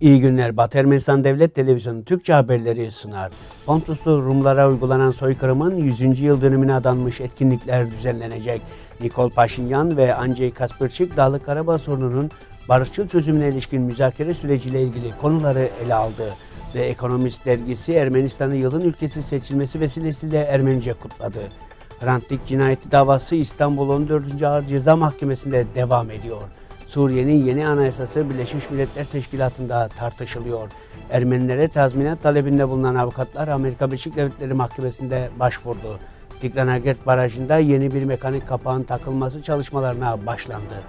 İyi günler. Batı Ermenistan Devlet Televizyonu Türkçe haberleri sunar. Pontuslu Rumlara uygulanan soykırımın 100. yıl dönümüne adanmış etkinlikler düzenlenecek. Nikol Paşinyan ve Andrei Kaspırçık Dağlı Karabağ sorununun barışçıl çözümüne ilişkin müzakere süreciyle ilgili konuları ele aldı. Ve Ekonomist dergisi Ermenistan'ın yılın ülkesi seçilmesi vesilesiyle Ermenice kutladı. Hrant cinayeti davası İstanbul 14. Ağır Ceza Mahkemesi'nde devam ediyor. Suriye'nin yeni anayasası Birleşmiş Milletler Teşkilatı'nda tartışılıyor. Ermenilere tazminat talebinde bulunan avukatlar Amerika Birleşik Devletleri Mahkemesi'nde başvurdu. Tiklanagert Barajı'nda yeni bir mekanik kapağın takılması çalışmalarına başlandı.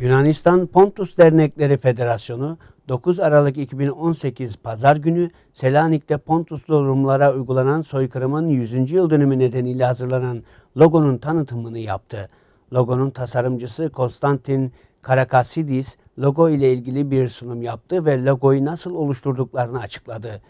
Yunanistan Pontus Dernekleri Federasyonu 9 Aralık 2018 Pazar günü Selanik'te Pontuslu Rumlara uygulanan soykırımın 100. yıl dönümü nedeniyle hazırlanan logonun tanıtımını yaptı. Logonun tasarımcısı Konstantin Karakasidis logo ile ilgili bir sunum yaptı ve logoyu nasıl oluşturduklarını açıkladı.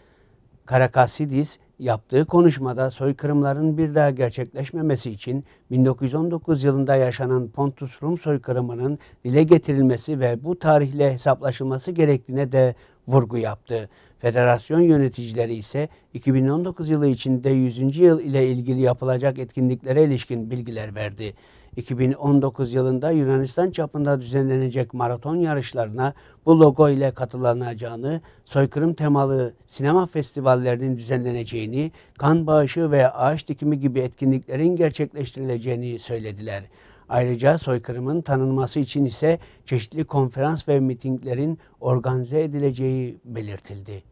Karakasidis yaptığı konuşmada soykırımların bir daha gerçekleşmemesi için 1919 yılında yaşanan Pontus Rum soykırımının dile getirilmesi ve bu tarihle hesaplaşılması gerektiğine de vurgu yaptı. Federasyon yöneticileri ise 2019 yılı içinde 100. yıl ile ilgili yapılacak etkinliklere ilişkin bilgiler verdi. 2019 yılında Yunanistan çapında düzenlenecek maraton yarışlarına bu logo ile katılacağını, soykırım temalı sinema festivallerinin düzenleneceğini, kan bağışı ve ağaç dikimi gibi etkinliklerin gerçekleştirileceğini söylediler. Ayrıca soykırımın tanınması için ise çeşitli konferans ve mitinglerin organize edileceği belirtildi.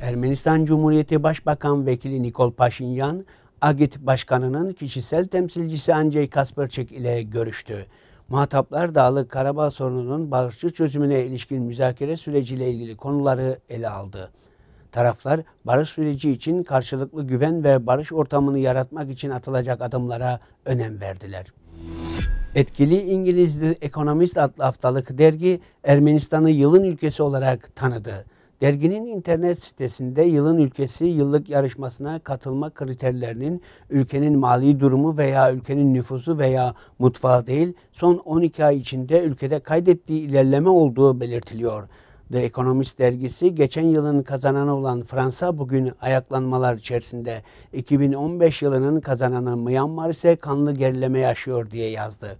Ermenistan Cumhuriyeti Başbakan Vekili Nikol Paşinyan, Agit Başkanı'nın kişisel temsilcisi Andrzej Kasperczyk ile görüştü. Muhataplar Dağlı Karabağ sorununun barışçı çözümüne ilişkin müzakere süreciyle ilgili konuları ele aldı. Taraflar barış süreci için karşılıklı güven ve barış ortamını yaratmak için atılacak adımlara önem verdiler. Etkili İngiliz ekonomist Economist adlı haftalık dergi Ermenistan'ı yılın ülkesi olarak tanıdı. Derginin internet sitesinde yılın ülkesi yıllık yarışmasına katılma kriterlerinin ülkenin mali durumu veya ülkenin nüfusu veya mutfağı değil son 12 ay içinde ülkede kaydettiği ilerleme olduğu belirtiliyor. The Economist dergisi geçen yılın kazananı olan Fransa bugün ayaklanmalar içerisinde. 2015 yılının kazananı Myanmar ise kanlı gerileme yaşıyor diye yazdı.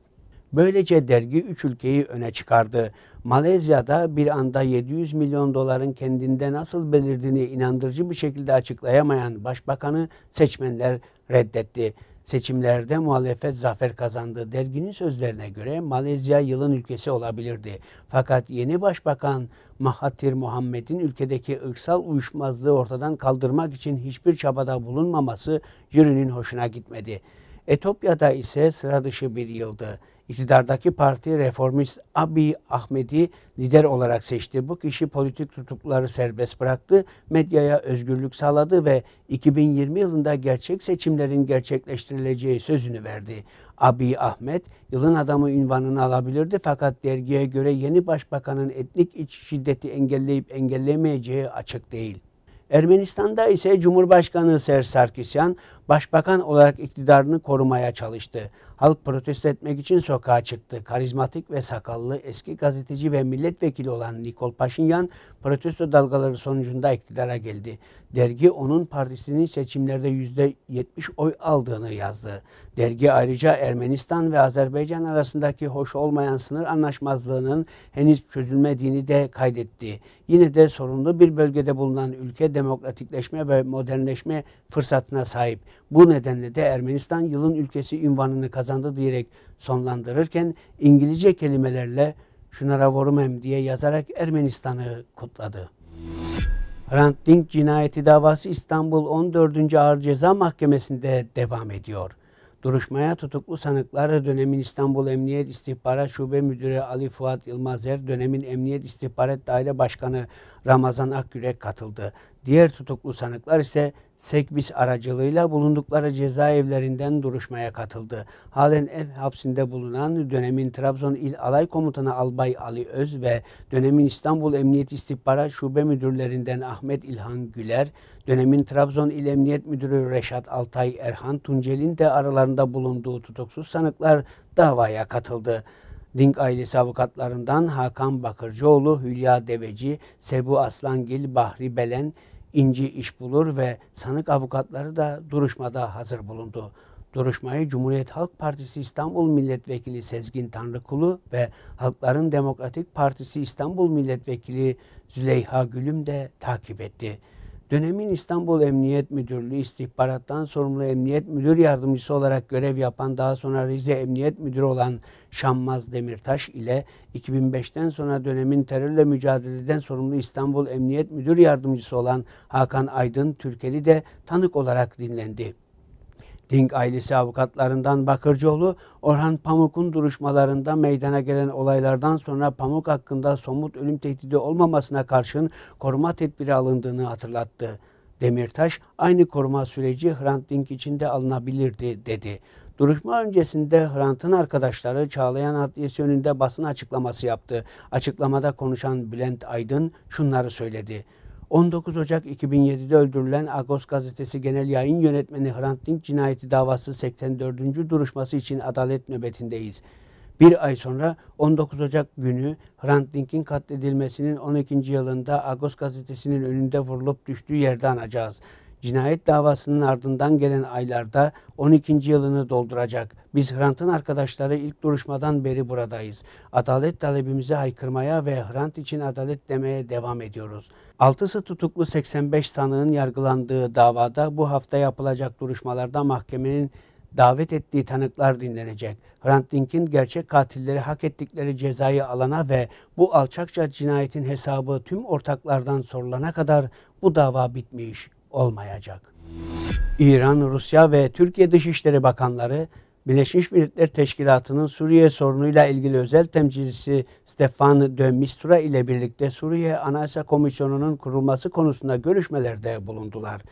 Böylece dergi üç ülkeyi öne çıkardı. Malezya'da bir anda 700 milyon doların kendinde nasıl belirdiğini inandırıcı bir şekilde açıklayamayan başbakanı seçmenler reddetti. Seçimlerde muhalefet zafer kazandı. Derginin sözlerine göre Malezya yılın ülkesi olabilirdi. Fakat yeni başbakan Mahathir Muhammed'in ülkedeki ırksal uyuşmazlığı ortadan kaldırmak için hiçbir çabada bulunmaması jürinin hoşuna gitmedi. Etopya'da ise sıra dışı bir yıldı. İktidardaki parti reformist Abiy Ahmedi lider olarak seçti. Bu kişi politik tutukluları serbest bıraktı, medyaya özgürlük sağladı ve 2020 yılında gerçek seçimlerin gerçekleştirileceği sözünü verdi. Abiy Ahmet yılın adamı ünvanını alabilirdi fakat dergiye göre yeni başbakanın etnik iç şiddeti engelleyip engellemeyeceği açık değil. Ermenistan'da ise Cumhurbaşkanı Ser Sarkisyan başbakan olarak iktidarını korumaya çalıştı. Halk protesto etmek için sokağa çıktı. Karizmatik ve sakallı eski gazeteci ve milletvekili olan Nikol Paşinyan protesto dalgaları sonucunda iktidara geldi. Dergi onun partisinin seçimlerde %70 oy aldığını yazdı. Dergi ayrıca Ermenistan ve Azerbaycan arasındaki hoş olmayan sınır anlaşmazlığının henüz çözülmediğini de kaydetti. Yine de sorunlu bir bölgede bulunan ülke demokratikleşme ve modernleşme fırsatına sahip. Bu nedenle de Ermenistan yılın ülkesi ünvanını kazandı diyerek sonlandırırken İngilizce kelimelerle Şunara Vorumem diye yazarak Ermenistan'ı kutladı. Hrant Dink cinayeti davası İstanbul 14. Ağır Ceza Mahkemesi'nde devam ediyor. Duruşmaya tutuklu sanıklar dönemin İstanbul Emniyet İstihbarat Şube Müdürü Ali Fuat Yılmazer, dönemin Emniyet İstihbarat Daire Başkanı Ramazan Akgürek katıldı. Diğer tutuklu sanıklar ise Sekbis aracılığıyla bulundukları cezaevlerinden duruşmaya katıldı. Halen ev hapsinde bulunan dönemin Trabzon İl Alay Komutanı Albay Ali Öz ve dönemin İstanbul Emniyet İstihbarat Şube Müdürlerinden Ahmet İlhan Güler, dönemin Trabzon İl Emniyet Müdürü Reşat Altay Erhan Tuncel'in de aralarında bulunduğu tutuksuz sanıklar davaya katıldı. Dink ailesi avukatlarından Hakan Bakırcıoğlu, Hülya Deveci, Sebu Aslangil, Bahri Belen, ince iş bulur ve sanık avukatları da duruşmada hazır bulundu. Duruşmayı Cumhuriyet Halk Partisi İstanbul Milletvekili Sezgin Tanrıkulu ve Halkların Demokratik Partisi İstanbul Milletvekili Züleyha Gülüm de takip etti. Dönemin İstanbul Emniyet Müdürlüğü istihbarattan sorumlu Emniyet Müdür Yardımcısı olarak görev yapan daha sonra Rize Emniyet Müdürü olan Şammaz Demirtaş ile 2005'ten sonra dönemin terörle mücadeleden sorumlu İstanbul Emniyet Müdür Yardımcısı olan Hakan Aydın Türkeli de tanık olarak dinlendi. Ding ailesi avukatlarından Bakırcıoğlu, Orhan Pamuk'un duruşmalarında meydana gelen olaylardan sonra Pamuk hakkında somut ölüm tehdidi olmamasına karşın koruma tedbiri alındığını hatırlattı. Demirtaş, aynı koruma süreci Hrant Dink için de alınabilirdi dedi. Duruşma öncesinde Hrant'ın arkadaşları Çağlayan Adliyesi önünde basın açıklaması yaptı. Açıklamada konuşan Bülent Aydın şunları söyledi. 19 Ocak 2007'de öldürülen Agos gazetesi genel yayın yönetmeni Hrant Dink cinayeti davası 84. duruşması için adalet nöbetindeyiz. Bir ay sonra 19 Ocak günü Hrant Dink'in katledilmesinin 12. yılında Agos gazetesinin önünde vurulup düştüğü yerde anacağız cinayet davasının ardından gelen aylarda 12. yılını dolduracak. Biz Hrant'ın arkadaşları ilk duruşmadan beri buradayız. Adalet talebimizi haykırmaya ve Hrant için adalet demeye devam ediyoruz. Altısı tutuklu 85 sanığın yargılandığı davada bu hafta yapılacak duruşmalarda mahkemenin davet ettiği tanıklar dinlenecek. Hrant Dink'in gerçek katilleri hak ettikleri cezayı alana ve bu alçakça cinayetin hesabı tüm ortaklardan sorulana kadar bu dava bitmiş olmayacak. İran, Rusya ve Türkiye Dışişleri Bakanları Birleşmiş Milletler Teşkilatı'nın Suriye sorunuyla ilgili özel temsilcisi Stefan de Mistura ile birlikte Suriye Anayasa Komisyonu'nun kurulması konusunda görüşmelerde bulundular.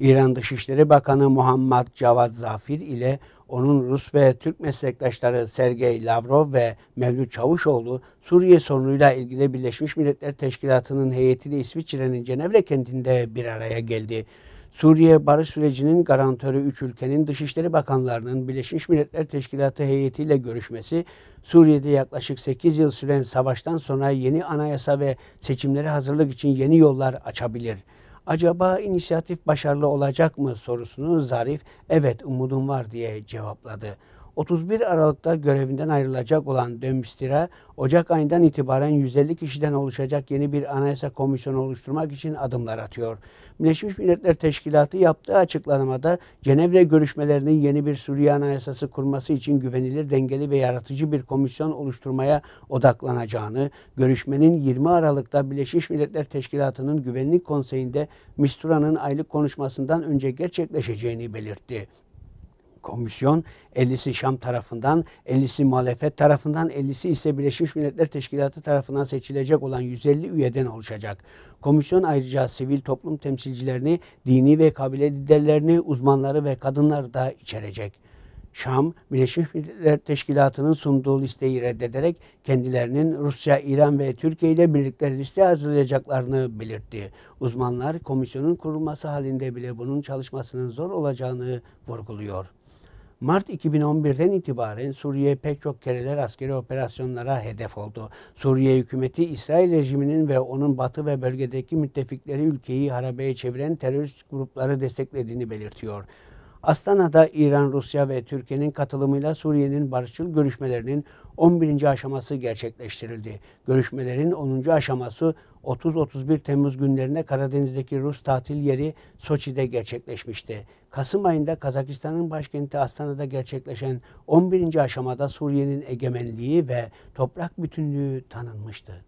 İran Dışişleri Bakanı Muhammed Cavad Zafir ile onun Rus ve Türk meslektaşları Sergey Lavrov ve Mevlüt Çavuşoğlu Suriye sorunuyla ilgili Birleşmiş Milletler Teşkilatı'nın heyetiyle İsviçre'nin Cenevre kentinde bir araya geldi. Suriye barış sürecinin garantörü 3 ülkenin Dışişleri Bakanlarının Birleşmiş Milletler Teşkilatı heyetiyle görüşmesi, Suriye'de yaklaşık 8 yıl süren savaştan sonra yeni anayasa ve seçimlere hazırlık için yeni yollar açabilir.'' acaba inisiyatif başarılı olacak mı sorusunu Zarif evet umudum var diye cevapladı. 31 Aralık'ta görevinden ayrılacak olan Dömbistira, Ocak ayından itibaren 150 kişiden oluşacak yeni bir anayasa komisyonu oluşturmak için adımlar atıyor. Birleşmiş Milletler Teşkilatı yaptığı açıklamada Cenevre görüşmelerinin yeni bir Suriye anayasası kurması için güvenilir, dengeli ve yaratıcı bir komisyon oluşturmaya odaklanacağını, görüşmenin 20 Aralık'ta Birleşmiş Milletler Teşkilatı'nın Güvenlik Konseyi'nde Mistura'nın aylık konuşmasından önce gerçekleşeceğini belirtti komisyon, 50'si Şam tarafından, 50'si muhalefet tarafından, 50'si ise Birleşmiş Milletler Teşkilatı tarafından seçilecek olan 150 üyeden oluşacak. Komisyon ayrıca sivil toplum temsilcilerini, dini ve kabile liderlerini, uzmanları ve kadınları da içerecek. Şam, Birleşmiş Milletler Teşkilatı'nın sunduğu listeyi reddederek kendilerinin Rusya, İran ve Türkiye ile birlikte liste hazırlayacaklarını belirtti. Uzmanlar komisyonun kurulması halinde bile bunun çalışmasının zor olacağını vurguluyor. Mart 2011'den itibaren Suriye pek çok kereler askeri operasyonlara hedef oldu. Suriye hükümeti İsrail rejiminin ve onun batı ve bölgedeki müttefikleri ülkeyi harabeye çeviren terörist grupları desteklediğini belirtiyor. Astana'da İran, Rusya ve Türkiye'nin katılımıyla Suriye'nin barışçıl görüşmelerinin 11. aşaması gerçekleştirildi. Görüşmelerin 10. aşaması 30-31 Temmuz günlerinde Karadeniz'deki Rus tatil yeri Soçi'de gerçekleşmişti. Kasım ayında Kazakistan'ın başkenti Astana'da gerçekleşen 11. aşamada Suriye'nin egemenliği ve toprak bütünlüğü tanınmıştı.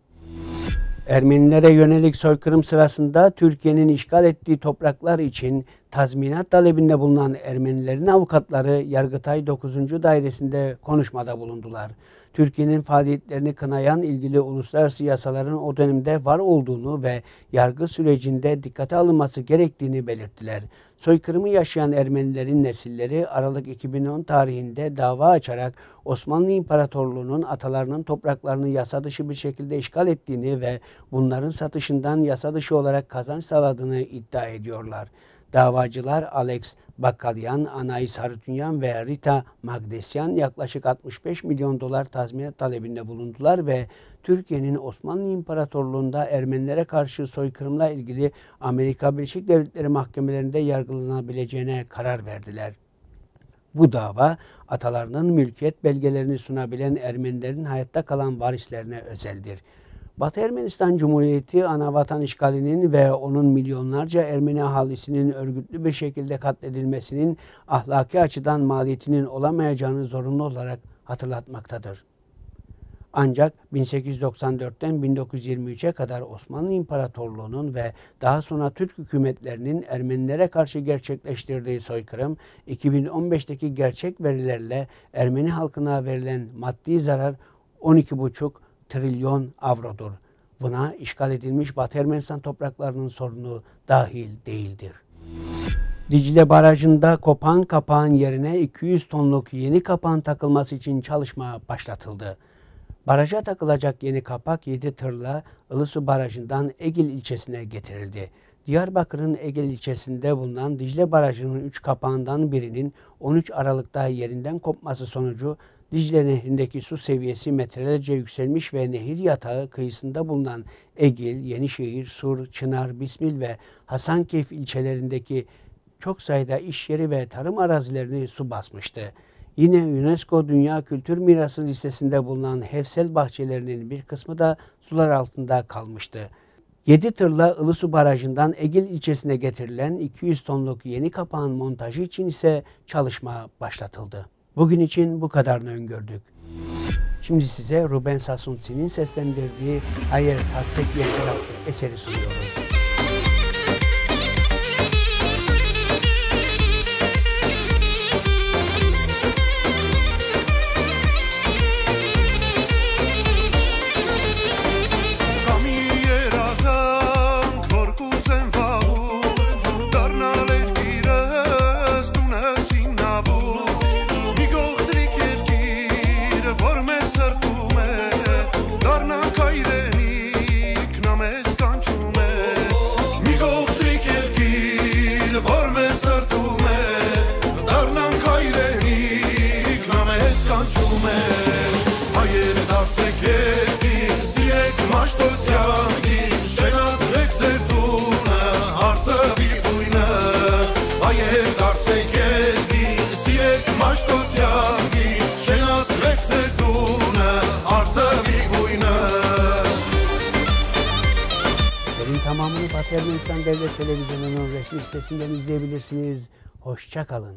Ermenilere yönelik soykırım sırasında Türkiye'nin işgal ettiği topraklar için tazminat talebinde bulunan Ermenilerin avukatları Yargıtay 9. Dairesi'nde konuşmada bulundular. Türkiye'nin faaliyetlerini kınayan ilgili uluslararası yasaların o dönemde var olduğunu ve yargı sürecinde dikkate alınması gerektiğini belirttiler. Soykırımı yaşayan Ermenilerin nesilleri Aralık 2010 tarihinde dava açarak Osmanlı İmparatorluğu'nun atalarının topraklarını yasa dışı bir şekilde işgal ettiğini ve bunların satışından yasa dışı olarak kazanç sağladığını iddia ediyorlar. Davacılar Alex Bakalyan, Anais Harutunyan ve Rita Magdesyan yaklaşık 65 milyon dolar tazminat talebinde bulundular ve Türkiye'nin Osmanlı İmparatorluğu'nda Ermenilere karşı soykırımla ilgili Amerika Birleşik Devletleri mahkemelerinde yargılanabileceğine karar verdiler. Bu dava atalarının mülkiyet belgelerini sunabilen Ermenilerin hayatta kalan varislerine özeldir.'' Batı Ermenistan Cumhuriyeti ana vatan işgalinin ve onun milyonlarca Ermeni ahalisinin örgütlü bir şekilde katledilmesinin ahlaki açıdan maliyetinin olamayacağını zorunlu olarak hatırlatmaktadır. Ancak 1894'ten 1923'e kadar Osmanlı İmparatorluğu'nun ve daha sonra Türk hükümetlerinin Ermenilere karşı gerçekleştirdiği soykırım, 2015'teki gerçek verilerle Ermeni halkına verilen maddi zarar 12,5 trilyon avrodur. Buna işgal edilmiş Batı Ermenistan topraklarının sorunu dahil değildir. Dicle Barajı'nda kopan kapağın yerine 200 tonluk yeni kapağın takılması için çalışma başlatıldı. Baraja takılacak yeni kapak 7 tırla Ilısu Barajı'ndan Egil ilçesine getirildi. Diyarbakır'ın Egil ilçesinde bulunan Dicle Barajı'nın 3 kapağından birinin 13 Aralık'ta yerinden kopması sonucu Dicle Nehri'ndeki su seviyesi metrelerce yükselmiş ve nehir yatağı kıyısında bulunan Egil, Yenişehir, Sur, Çınar, Bismil ve Hasankeyf ilçelerindeki çok sayıda iş yeri ve tarım arazilerini su basmıştı. Yine UNESCO Dünya Kültür Mirası listesinde bulunan Hevsel bahçelerinin bir kısmı da sular altında kalmıştı. 7 tırla Ilısu Barajı'ndan Egil ilçesine getirilen 200 tonluk yeni kapağın montajı için ise çalışma başlatıldı. Bugün için bu kadarını öngördük. Şimdi size Ruben Sassuntzi'nin seslendirdiği Hayır Tatsek Yelkı eseri sunuyoruz. Darna Ermenistan Devlet Televizyonu'nun resmi sitesinden izleyebilirsiniz. Hoşçakalın.